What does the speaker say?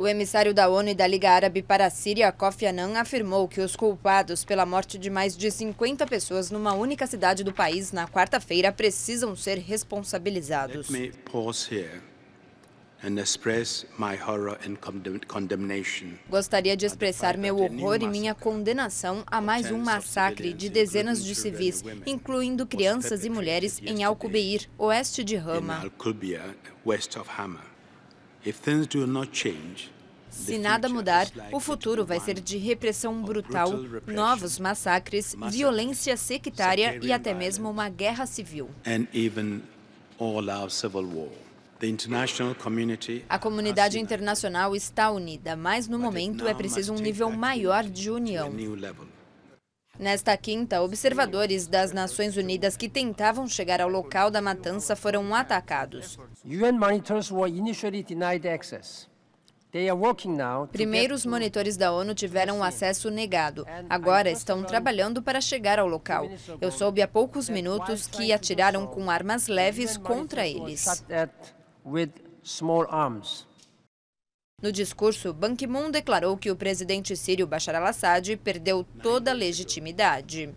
O emissário da ONU e da Liga Árabe para a Síria, Kofi Annan, afirmou que os culpados pela morte de mais de 50 pessoas numa única cidade do país na quarta-feira precisam ser responsabilizados. Let me pause here and express my horror and condemnation. Gostaria de expressar meu horror e minha condenação a mais um massacre de dezenas de civis, incluindo crianças e mulheres em Al Alcubeir, oeste de Rama. Se nada mudar, o futuro vai ser de repressão brutal, novos massacres, violência sectária e até mesmo uma guerra civil. A comunidade internacional está unida, mas no momento é preciso um nível maior de união. Nesta quinta, observadores das Nações Unidas que tentavam chegar ao local da matança foram atacados. Primeiros monitores da ONU tiveram acesso negado. Agora estão trabalhando para chegar ao local. Eu soube há poucos minutos que atiraram com armas leves contra eles. No discurso, Ban Ki-moon declarou que o presidente sírio Bashar al-Assad perdeu toda a legitimidade.